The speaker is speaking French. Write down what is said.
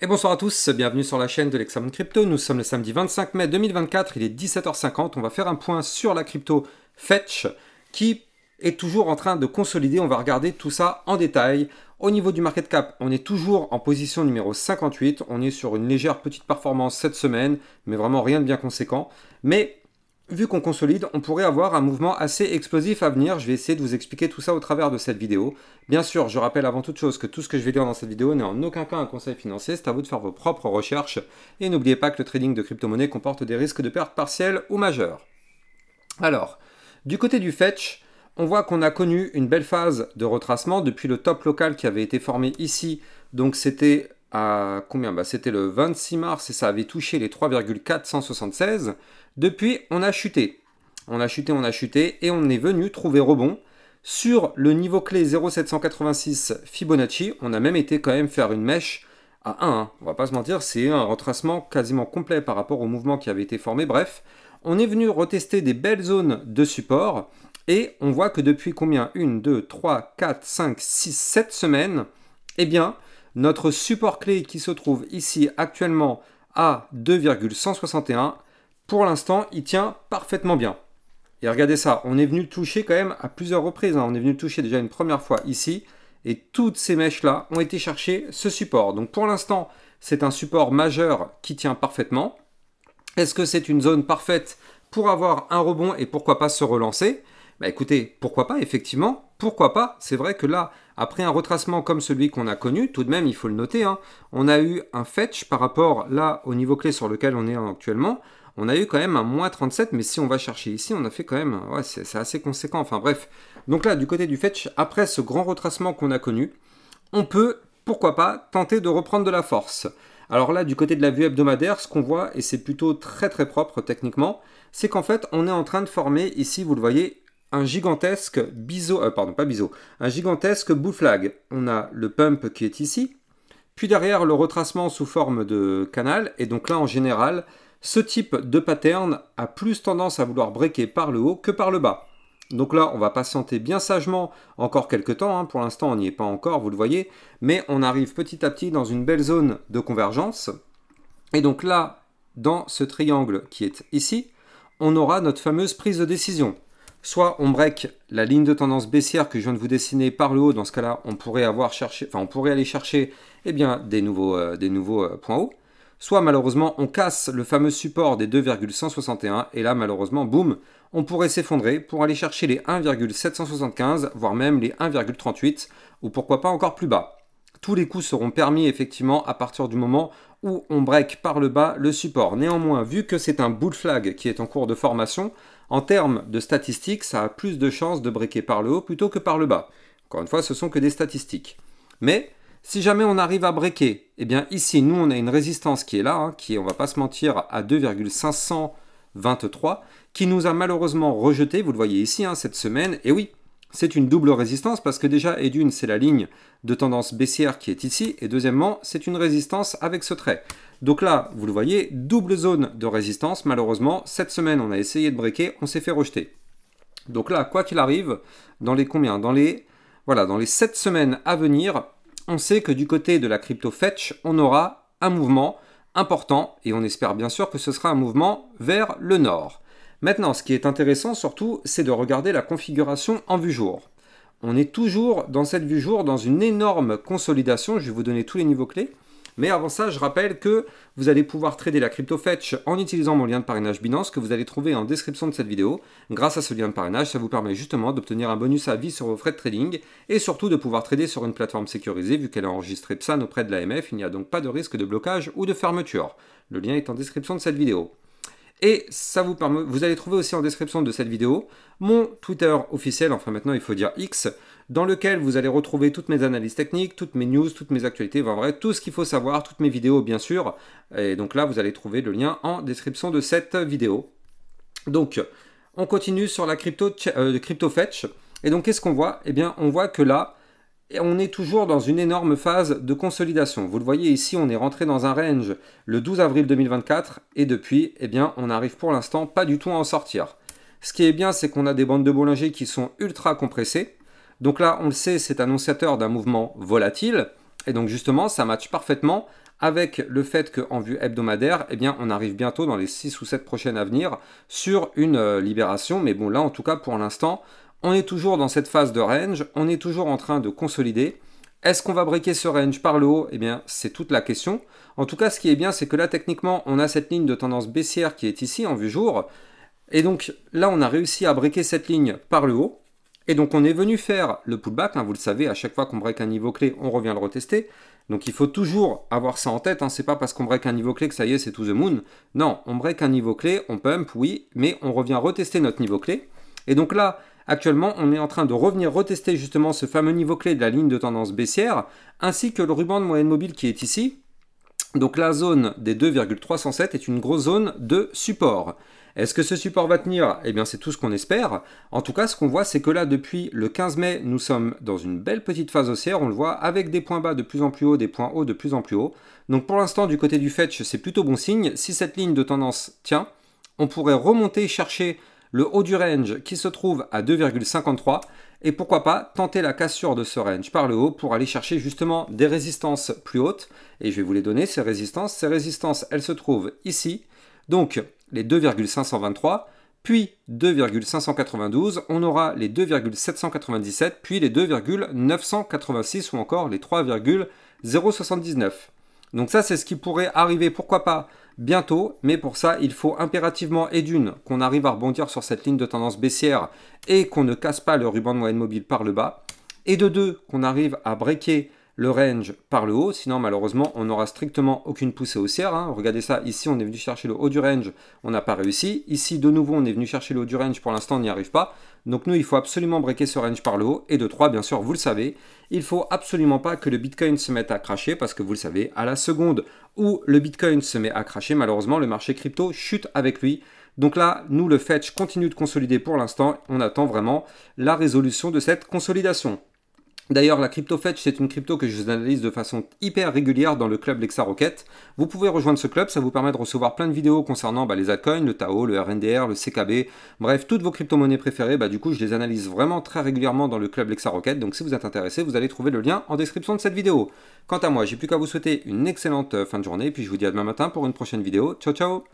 Et bonsoir à tous, bienvenue sur la chaîne de l'Examen Crypto. Nous sommes le samedi 25 mai 2024, il est 17h50. On va faire un point sur la crypto Fetch qui est toujours en train de consolider. On va regarder tout ça en détail. Au niveau du market cap, on est toujours en position numéro 58. On est sur une légère petite performance cette semaine, mais vraiment rien de bien conséquent. Mais vu qu'on consolide, on pourrait avoir un mouvement assez explosif à venir. Je vais essayer de vous expliquer tout ça au travers de cette vidéo. Bien sûr, je rappelle avant toute chose que tout ce que je vais dire dans cette vidéo n'est en aucun cas un conseil financier. C'est à vous de faire vos propres recherches. Et n'oubliez pas que le trading de crypto-monnaie comporte des risques de perte partielle ou majeure. Alors, du côté du fetch, on voit qu'on a connu une belle phase de retracement depuis le top local qui avait été formé ici. Donc c'était à combien bah, C'était le 26 mars et ça avait touché les 3,476. Depuis, on a chuté. On a chuté, on a chuté et on est venu trouver rebond sur le niveau clé 0,786 Fibonacci. On a même été quand même faire une mèche à 1. Hein. On va pas se mentir, c'est un retracement quasiment complet par rapport au mouvement qui avait été formé. Bref, on est venu retester des belles zones de support et on voit que depuis combien 1, 2, 3, 4, 5, 6, 7 semaines, eh bien, notre support clé qui se trouve ici actuellement à 2,161, pour l'instant, il tient parfaitement bien. Et regardez ça, on est venu toucher quand même à plusieurs reprises. Hein. On est venu toucher déjà une première fois ici. Et toutes ces mèches-là ont été chercher ce support. Donc pour l'instant, c'est un support majeur qui tient parfaitement. Est-ce que c'est une zone parfaite pour avoir un rebond et pourquoi pas se relancer bah écoutez, pourquoi pas, effectivement, pourquoi pas C'est vrai que là, après un retracement comme celui qu'on a connu, tout de même, il faut le noter, hein, on a eu un fetch par rapport, là, au niveau clé sur lequel on est actuellement, on a eu quand même un moins 37, mais si on va chercher ici, on a fait quand même, ouais, c'est assez conséquent, enfin bref. Donc là, du côté du fetch, après ce grand retracement qu'on a connu, on peut, pourquoi pas, tenter de reprendre de la force. Alors là, du côté de la vue hebdomadaire, ce qu'on voit, et c'est plutôt très très propre techniquement, c'est qu'en fait, on est en train de former, ici, vous le voyez, un gigantesque biseau, euh, pardon, pas biseau, un gigantesque flag. On a le pump qui est ici, puis derrière le retracement sous forme de canal, et donc là en général, ce type de pattern a plus tendance à vouloir breaker par le haut que par le bas. Donc là, on va patienter bien sagement encore quelques temps, hein. pour l'instant on n'y est pas encore, vous le voyez, mais on arrive petit à petit dans une belle zone de convergence. Et donc là, dans ce triangle qui est ici, on aura notre fameuse prise de décision. Soit on break la ligne de tendance baissière que je viens de vous dessiner par le haut, dans ce cas-là, on pourrait avoir enfin on pourrait aller chercher eh bien, des nouveaux, euh, euh, points hauts. Soit malheureusement on casse le fameux support des 2,161 et là malheureusement boum, on pourrait s'effondrer pour aller chercher les 1,775 voire même les 1,38 ou pourquoi pas encore plus bas. Tous les coups seront permis effectivement à partir du moment où on break par le bas le support. Néanmoins, vu que c'est un bull flag qui est en cours de formation, en termes de statistiques, ça a plus de chances de briquer par le haut plutôt que par le bas. Encore une fois, ce sont que des statistiques. Mais si jamais on arrive à breaker, eh bien ici, nous, on a une résistance qui est là, hein, qui on va pas se mentir, à 2,523, qui nous a malheureusement rejeté, vous le voyez ici, hein, cette semaine, et oui, c'est une double résistance parce que déjà, et d'une, c'est la ligne de tendance baissière qui est ici, et deuxièmement, c'est une résistance avec ce trait. Donc là, vous le voyez, double zone de résistance. Malheureusement, cette semaine, on a essayé de breaker, on s'est fait rejeter. Donc là, quoi qu'il arrive, dans les combien Dans les voilà, dans les 7 semaines à venir, on sait que du côté de la crypto fetch, on aura un mouvement important et on espère bien sûr que ce sera un mouvement vers le nord. Maintenant, ce qui est intéressant surtout, c'est de regarder la configuration en vue jour. On est toujours dans cette vue jour, dans une énorme consolidation, je vais vous donner tous les niveaux clés. Mais avant ça, je rappelle que vous allez pouvoir trader la crypto fetch en utilisant mon lien de parrainage Binance que vous allez trouver en description de cette vidéo. Grâce à ce lien de parrainage, ça vous permet justement d'obtenir un bonus à vie sur vos frais de trading et surtout de pouvoir trader sur une plateforme sécurisée vu qu'elle a enregistré PSAN auprès de l'AMF. Il n'y a donc pas de risque de blocage ou de fermeture. Le lien est en description de cette vidéo. Et ça vous permet, vous allez trouver aussi en description de cette vidéo mon Twitter officiel, enfin maintenant il faut dire X, dans lequel vous allez retrouver toutes mes analyses techniques, toutes mes news, toutes mes actualités, enfin vrai, tout ce qu'il faut savoir, toutes mes vidéos bien sûr. Et donc là, vous allez trouver le lien en description de cette vidéo. Donc, on continue sur la crypto, euh, crypto fetch. Et donc, qu'est-ce qu'on voit Eh bien, on voit que là, et on est toujours dans une énorme phase de consolidation. Vous le voyez ici, on est rentré dans un range le 12 avril 2024 et depuis, eh bien, on n'arrive pour l'instant pas du tout à en sortir. Ce qui est bien, c'est qu'on a des bandes de Bollinger qui sont ultra compressées. Donc là, on le sait, c'est annonciateur d'un mouvement volatile. Et donc justement, ça matche parfaitement avec le fait qu'en vue hebdomadaire, eh bien, on arrive bientôt dans les 6 ou 7 prochaines à venir sur une euh, libération. Mais bon, là, en tout cas, pour l'instant, on est toujours dans cette phase de range, on est toujours en train de consolider. Est-ce qu'on va briquer ce range par le haut Eh bien, c'est toute la question. En tout cas, ce qui est bien, c'est que là, techniquement, on a cette ligne de tendance baissière qui est ici, en vue jour. Et donc, là, on a réussi à briquer cette ligne par le haut. Et donc, on est venu faire le pullback. Hein, vous le savez, à chaque fois qu'on break un niveau clé, on revient le retester. Donc, il faut toujours avoir ça en tête. Hein, ce n'est pas parce qu'on break un niveau clé que ça y est, c'est tout the moon. Non, on break un niveau clé, on pump, oui, mais on revient retester notre niveau clé. Et donc là, Actuellement, on est en train de revenir retester justement ce fameux niveau clé de la ligne de tendance baissière, ainsi que le ruban de moyenne mobile qui est ici. Donc la zone des 2,307 est une grosse zone de support. Est-ce que ce support va tenir Eh bien c'est tout ce qu'on espère. En tout cas, ce qu'on voit, c'est que là, depuis le 15 mai, nous sommes dans une belle petite phase haussière. On le voit avec des points bas de plus en plus haut, des points hauts de plus en plus haut. Donc pour l'instant, du côté du fetch, c'est plutôt bon signe. Si cette ligne de tendance tient, on pourrait remonter chercher le haut du range qui se trouve à 2,53 et pourquoi pas tenter la cassure de ce range par le haut pour aller chercher justement des résistances plus hautes. Et je vais vous les donner, ces résistances. Ces résistances, elles se trouvent ici, donc les 2,523, puis 2,592, on aura les 2,797, puis les 2,986 ou encore les 3,079. Donc ça, c'est ce qui pourrait arriver, pourquoi pas, bientôt, mais pour ça, il faut impérativement et d'une qu'on arrive à rebondir sur cette ligne de tendance baissière et qu'on ne casse pas le ruban de moyenne mobile par le bas, et de deux qu'on arrive à breaker le range par le haut, sinon malheureusement on n'aura strictement aucune poussée haussière. Hein. Regardez ça, ici on est venu chercher le haut du range, on n'a pas réussi. Ici de nouveau on est venu chercher le haut du range, pour l'instant on n'y arrive pas. Donc nous il faut absolument breaker ce range par le haut, et de 3 bien sûr vous le savez, il faut absolument pas que le Bitcoin se mette à cracher, parce que vous le savez, à la seconde où le Bitcoin se met à cracher, malheureusement le marché crypto chute avec lui. Donc là, nous, le fetch continue de consolider pour l'instant. On attend vraiment la résolution de cette consolidation. D'ailleurs, la crypto c'est une crypto que je vous analyse de façon hyper régulière dans le club Lexa Rocket. Vous pouvez rejoindre ce club, ça vous permet de recevoir plein de vidéos concernant bah, les altcoins, le Tao, le RNDR, le CKB, bref, toutes vos crypto-monnaies préférées. Bah, du coup, je les analyse vraiment très régulièrement dans le club Lexa Rocket. Donc, si vous êtes intéressé, vous allez trouver le lien en description de cette vidéo. Quant à moi, j'ai plus qu'à vous souhaiter une excellente euh, fin de journée, puis je vous dis à demain matin pour une prochaine vidéo. Ciao, ciao